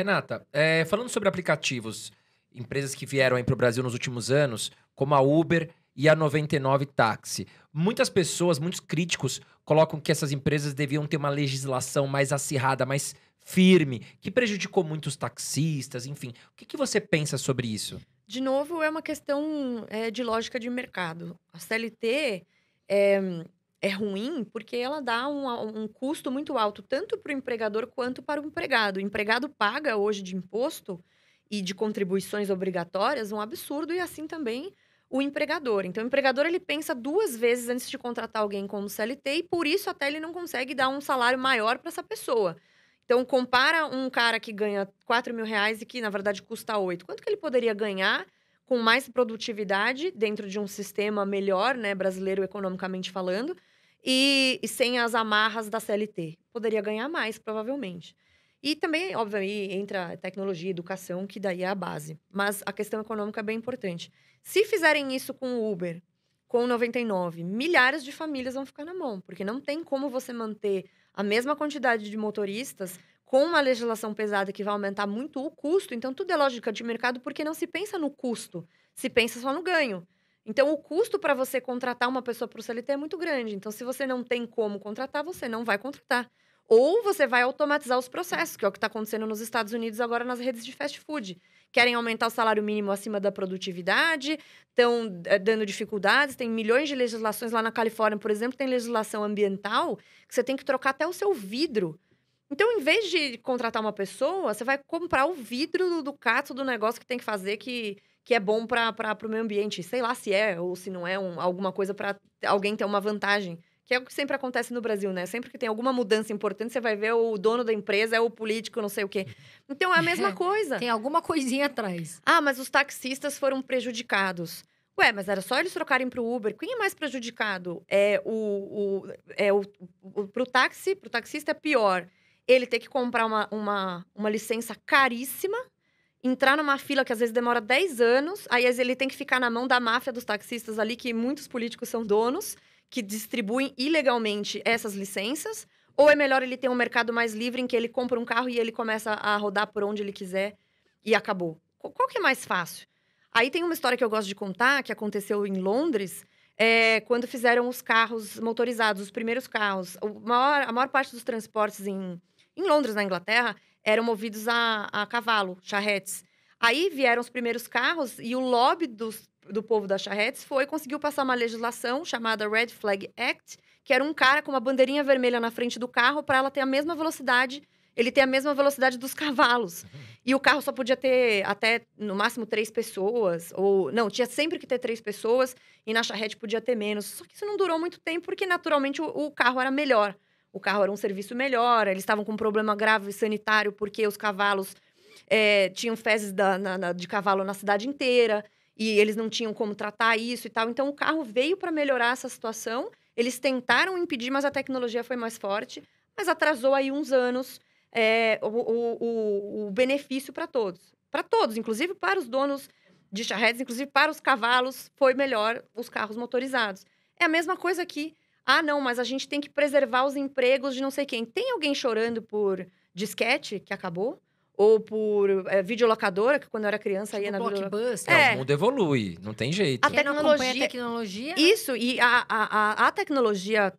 Renata, é, falando sobre aplicativos, empresas que vieram para o Brasil nos últimos anos, como a Uber e a 99 Táxi. Muitas pessoas, muitos críticos, colocam que essas empresas deviam ter uma legislação mais acirrada, mais firme, que prejudicou muito os taxistas, enfim. O que, que você pensa sobre isso? De novo, é uma questão é, de lógica de mercado. A CLT é, eh, é ruim porque ela dá um, um custo muito alto, tanto para o empregador quanto para o empregado. O empregado paga hoje de imposto e de contribuições obrigatórias um absurdo, e assim também o empregador. Então, o empregador ele pensa duas vezes antes de contratar alguém como CLT e por isso até ele não consegue dar um salário maior para essa pessoa. Então, compara um cara que ganha 4 mil reais e que, na verdade, custa 8. Quanto que ele poderia ganhar com mais produtividade dentro de um sistema melhor, né, brasileiro economicamente falando, e, e sem as amarras da CLT. Poderia ganhar mais, provavelmente. E também, obviamente, entra tecnologia, educação, que daí é a base. Mas a questão econômica é bem importante. Se fizerem isso com o Uber, com o 99, milhares de famílias vão ficar na mão, porque não tem como você manter a mesma quantidade de motoristas com uma legislação pesada que vai aumentar muito o custo. Então, tudo é lógica de mercado, porque não se pensa no custo, se pensa só no ganho. Então, o custo para você contratar uma pessoa para o CLT é muito grande. Então, se você não tem como contratar, você não vai contratar. Ou você vai automatizar os processos, que é o que está acontecendo nos Estados Unidos agora nas redes de fast food. Querem aumentar o salário mínimo acima da produtividade, estão é, eh, dando dificuldades. Tem milhões de legislações lá na Califórnia, por exemplo, tem legislação ambiental que você tem que trocar até o seu vidro. Então, em vez de contratar uma pessoa, você vai comprar o vidro do, do cato do negócio que tem que fazer, que que é bom para o meio ambiente. Sei lá se é ou se não é um, alguma coisa para alguém ter uma vantagem. Que é o que sempre acontece no Brasil, né? Sempre que tem alguma mudança importante, você vai ver o dono da empresa é o político, não sei o quê. Então é a mesma é, coisa. Tem alguma coisinha atrás. Ah, mas os taxistas foram prejudicados. Ué, mas era só eles trocarem para o Uber. Quem é mais prejudicado? É o, o é o, o pro táxi, pro taxista é pior ele ter que comprar uma, uma, uma licença caríssima entrar numa fila que às vezes demora 10 anos, aí ele tem que ficar na mão da máfia dos taxistas ali, que muitos políticos são donos, que distribuem ilegalmente essas licenças, ou é melhor ele ter um mercado mais livre em que ele compra um carro e ele começa a rodar por onde ele quiser e acabou. Qual que é mais fácil? Aí tem uma história que eu gosto de contar, que aconteceu em Londres, é, quando fizeram os carros motorizados, os primeiros carros. Maior, a maior parte dos transportes em, em Londres, na Inglaterra, eram movidos a, a cavalo, charretes. Aí vieram os primeiros carros e o lobby dos, do povo das charretes foi conseguiu passar uma legislação chamada Red Flag Act, que era um cara com uma bandeirinha vermelha na frente do carro para ela ter a mesma velocidade, ele ter a mesma velocidade dos cavalos. Uhum. E o carro só podia ter até no máximo três pessoas, ou não, tinha sempre que ter três pessoas e na charrete podia ter menos. Só que isso não durou muito tempo porque naturalmente o, o carro era melhor o carro era um serviço melhor, eles estavam com um problema grave sanitário porque os cavalos é, tinham fezes da, na, na, de cavalo na cidade inteira e eles não tinham como tratar isso e tal. Então o carro veio para melhorar essa situação. Eles tentaram impedir, mas a tecnologia foi mais forte, mas atrasou aí uns anos é, o, o, o, benefício para todos. Para todos, inclusive para os donos de charretes, inclusive para os cavalos, foi melhor os carros motorizados. É a mesma coisa aqui. Ah, não, mas a gente tem que preservar os empregos de não sei quem. Tem alguém chorando por disquete que acabou? ou por é, videolocadora, que quando eu era criança tipo ia na videolocadora? É. o mundo evolui, não tem jeito. A tecnologia, a né? tecnologia. Isso, e a, a, a, tecnologia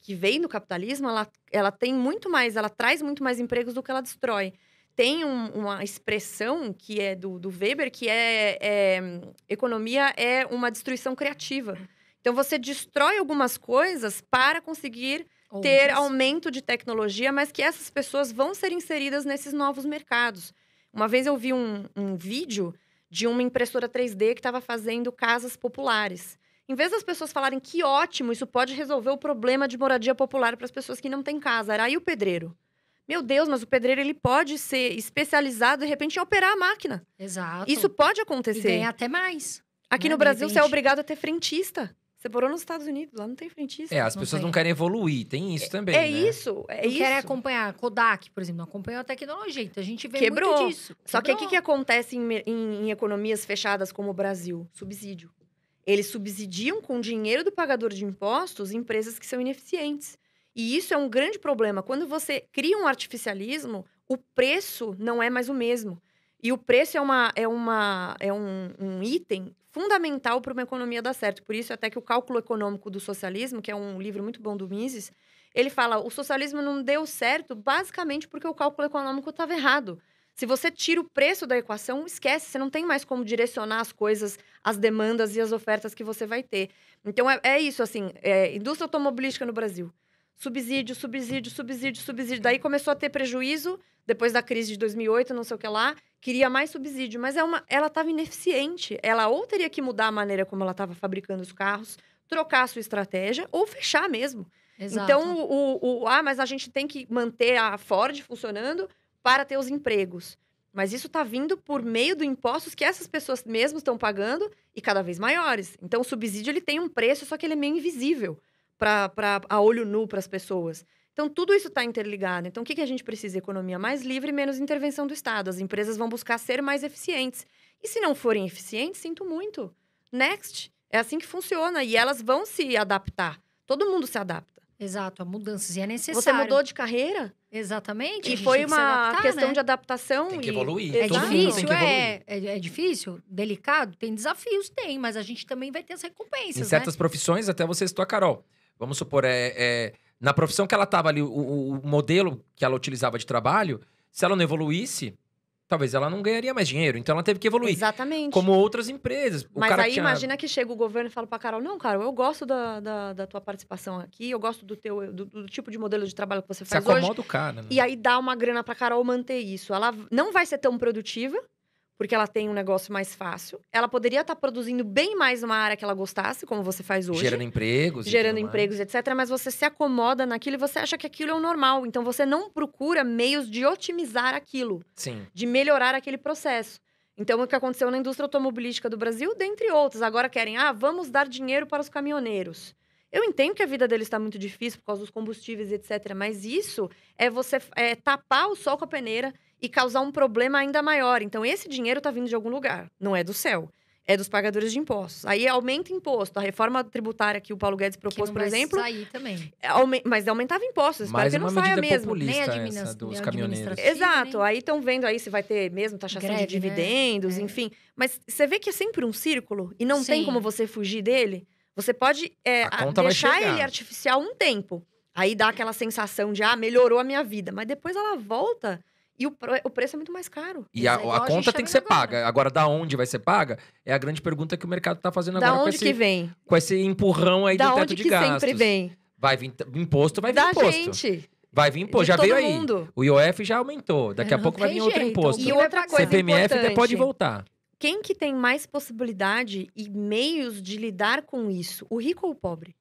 que vem do capitalismo, ela, ela tem muito mais, ela traz muito mais empregos do que ela destrói. Tem um, uma expressão que é do, do Weber, que é, é hum, economia é uma destruição criativa. Então você destrói algumas coisas para conseguir ter aumento de tecnologia, mas que essas pessoas vão ser inseridas nesses novos mercados. Uma vez eu vi um, um vídeo de uma impressora 3D que estava fazendo casas populares. Em vez das pessoas falarem que ótimo, isso pode resolver o problema de moradia popular para as pessoas que não têm casa, era aí o pedreiro. Meu Deus, mas o pedreiro ele pode ser especializado de repente em operar a máquina. Exato. Isso pode acontecer. E até mais. Aqui né, no Brasil você é obrigado a ter frentista. Você morou nos Estados Unidos, lá não tem frentista. É, as não pessoas tem. não querem evoluir, tem isso é, também. É né? isso, é não isso. querem acompanhar. Kodak, por exemplo, não acompanhou a tecnologia, então a gente vê Quebrou. muito disso. Quebrou. Só que o que, que acontece em, em, em economias fechadas como o Brasil? Subsídio. Eles subsidiam com dinheiro do pagador de impostos empresas que são ineficientes. E isso é um grande problema. Quando você cria um artificialismo, o preço não é mais o mesmo. E o preço é, uma, é, uma, é um, um item fundamental para uma economia dar certo. Por isso, até que o Cálculo Econômico do Socialismo, que é um livro muito bom do Mises, ele fala: o socialismo não deu certo basicamente porque o cálculo econômico estava errado. Se você tira o preço da equação, esquece, você não tem mais como direcionar as coisas, as demandas e as ofertas que você vai ter. Então é, é isso, assim, é, indústria automobilística no Brasil. Subsídio, subsídio, subsídio, subsídio. Daí começou a ter prejuízo depois da crise de 2008, não sei o que lá queria mais subsídio, mas é uma, ela estava ineficiente. Ela ou teria que mudar a maneira como ela estava fabricando os carros, trocar a sua estratégia ou fechar mesmo. Exato. Então, o, o, ah, mas a gente tem que manter a Ford funcionando para ter os empregos. Mas isso está vindo por meio de impostos que essas pessoas mesmas estão pagando e cada vez maiores. Então, o subsídio ele tem um preço, só que ele é meio invisível para a olho nu para as pessoas. Então, tudo isso está interligado. Então, o que, que a gente precisa? Economia mais livre, menos intervenção do Estado. As empresas vão buscar ser mais eficientes. E se não forem eficientes, sinto muito. Next. É assim que funciona. E elas vão se adaptar. Todo mundo se adapta. Exato, a mudanças e é necessário. Você mudou de carreira? Exatamente. E foi uma adaptar, questão né? de adaptação. Tem que evoluir. É difícil, evoluir. É, é, é, difícil, delicado, tem desafios, tem, mas a gente também vai ter as recompensas. Em certas né? profissões, até você citou a Carol. Vamos supor, é, é na profissão que ela estava ali, o, o, modelo que ela utilizava de trabalho, se ela não evoluísse, talvez ela não ganharia mais dinheiro. Então ela teve que evoluir. Exatamente. Como outras empresas. Mas aí tinha... imagina que chega o governo e fala pra Carol, não, Carol, eu gosto da, da, da tua participação aqui, eu gosto do teu do, do, tipo de modelo de trabalho que você faz se acomoda hoje. o cara, né? E aí dá uma grana pra Carol manter isso. Ela não vai ser tão produtiva, porque ela tem um negócio mais fácil. Ela poderia estar tá produzindo bem mais numa área que ela gostasse, como você faz hoje. Gerando empregos. Gerando empregos, etc. Mas você se acomoda naquilo e você acha que aquilo é o normal. Então você não procura meios de otimizar aquilo. Sim. De melhorar aquele processo. Então, o que aconteceu na indústria automobilística do Brasil, dentre outros, agora querem, ah, vamos dar dinheiro para os caminhoneiros. Eu entendo que a vida deles está muito difícil por causa dos combustíveis, etc. Mas isso é você é, tapar o sol com a peneira e causar um problema ainda maior. Então, esse dinheiro está vindo de algum lugar, não é do céu. É dos pagadores de impostos. Aí aumenta imposto. A reforma tributária que o Paulo Guedes propôs, por exemplo. Sair também. É, aume... Mas aumentava impostos. Espero que não saia mesmo. Nem a essa dos caminhoneiros. Exato. Aí estão vendo aí se vai ter mesmo taxação Greve, de né? dividendos, né? enfim. Mas você vê que é sempre um círculo e não Sim. tem como você fugir dele. Você pode é, deixar ele artificial um tempo. Aí dá aquela sensação de, ah, melhorou a minha vida. Mas depois ela volta e o, o preço é muito mais caro. E a, é a, a conta tá tem que ser agora. paga. Agora, da onde vai ser paga? É a grande pergunta que o mercado está fazendo da agora. Da onde esse, que vem? Com esse empurrão aí da do teto de gastos. Da onde sempre vem? Vai vir imposto, vai vir da imposto. gente. Vai vir imposto, já veio mundo. aí. O IOF já aumentou, daqui a pouco vai vir jeito. outro imposto. E outra coisa CPMF até pode voltar. Quem que tem mais possibilidade e meios de lidar com isso? O rico ou o pobre?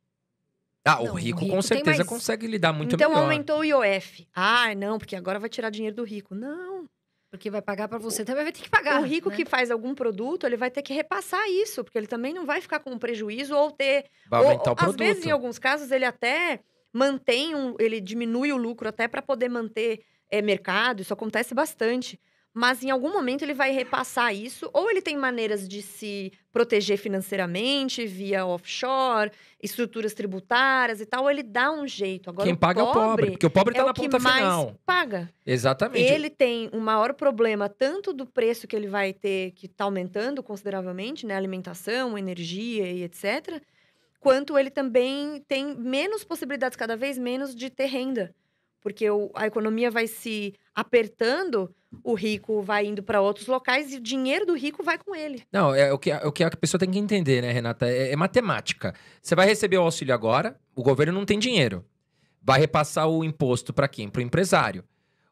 Ah, não, o rico, rico com certeza mais... consegue lidar muito então, melhor. Então aumentou o IOF. Ah, não, porque agora vai tirar dinheiro do rico. Não. Porque vai pagar para você, o... também vai ter que pagar. O rico né? que faz algum produto, ele vai ter que repassar isso, porque ele também não vai ficar com prejuízo ou ter. Vai aumentar ou, o produto. Às vezes, em alguns casos, ele até mantém um, ele diminui o lucro até para poder manter é, mercado. Isso acontece bastante mas em algum momento ele vai repassar isso, ou ele tem maneiras de se proteger financeiramente via offshore, estruturas tributárias e tal, ou ele dá um jeito. Agora, Quem paga pobre é o pobre, porque o pobre está é na ponta final. paga. Exatamente. Ele tem um maior problema tanto do preço que ele vai ter que está aumentando consideravelmente, né, alimentação, energia e etc, quanto ele também tem menos possibilidades cada vez menos de ter renda porque o, a economia vai se apertando, o rico vai indo para outros locais e o dinheiro do rico vai com ele. Não, é o que, é o que a pessoa tem que entender, né, Renata? É, é matemática. Você vai receber o auxílio agora, o governo não tem dinheiro. Vai repassar o imposto para quem? Para o empresário.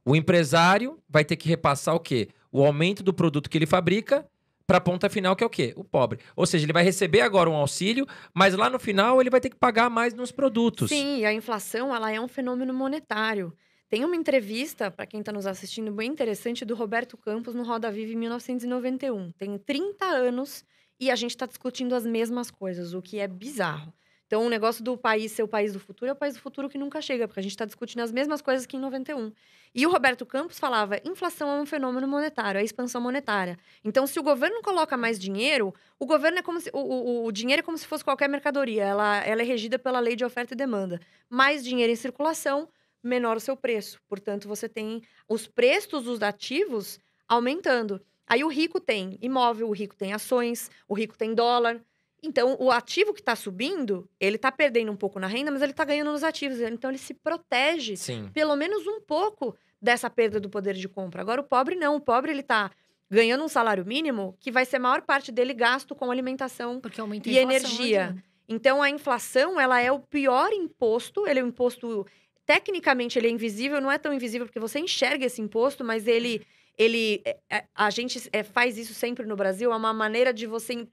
O empresário vai ter que repassar o quê? O aumento do produto que ele fabrica para a ponta final, que é o quê? O pobre. Ou seja, ele vai receber agora um auxílio, mas lá no final ele vai ter que pagar mais nos produtos. Sim, a inflação ela é um fenômeno monetário. Tem uma entrevista, para quem está nos assistindo, bem interessante, do Roberto Campos no Roda Viva em 1991. Tem 30 anos e a gente está discutindo as mesmas coisas, o que é bizarro. Então, o negócio do país ser o país do futuro é o país do futuro que nunca chega, porque a gente está discutindo as mesmas coisas que em 91. E o Roberto Campos falava: inflação é um fenômeno monetário, é expansão monetária. Então, se o governo coloca mais dinheiro, o governo é como se. O, o, o dinheiro é como se fosse qualquer mercadoria. Ela, ela é regida pela lei de oferta e demanda. Mais dinheiro em circulação, menor o seu preço. Portanto, você tem os preços dos ativos aumentando. Aí o rico tem imóvel, o rico tem ações, o rico tem dólar. Então, o ativo que está subindo, ele está perdendo um pouco na renda, mas ele está ganhando nos ativos. Então, ele se protege, Sim. pelo menos um pouco, dessa perda do poder de compra. Agora, o pobre não. O pobre, ele está ganhando um salário mínimo que vai ser a maior parte dele gasto com alimentação e energia. Então, a inflação, ela é o pior imposto. Ele é um imposto... Tecnicamente, ele é invisível. Não é tão invisível porque você enxerga esse imposto, mas ele ele, é, é, a gente é, faz isso sempre no Brasil, é uma maneira de você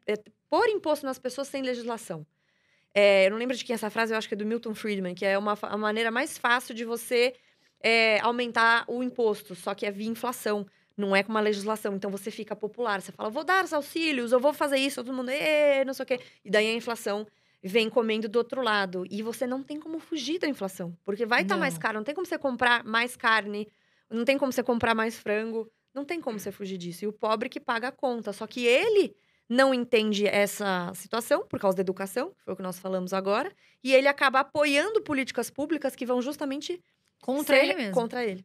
pôr imposto nas pessoas sem legislação. É, eu não lembro de quem essa frase, eu acho que é do Milton Friedman, que é uma, a maneira mais fácil de você é, aumentar o imposto, só que é via inflação, não é com uma legislação. Então você fica popular, você fala, vou dar os auxílios, eu vou fazer isso, todo mundo, não sei o quê. E daí a inflação vem comendo do outro lado. E você não tem como fugir da inflação, porque vai estar tá mais caro, não tem como você comprar mais carne não tem como você comprar mais frango. Não tem como você fugir disso. E o pobre que paga a conta. Só que ele não entende essa situação por causa da educação, que foi o que nós falamos agora, e ele acaba apoiando políticas públicas que vão justamente contra ele mesmo. contra ele.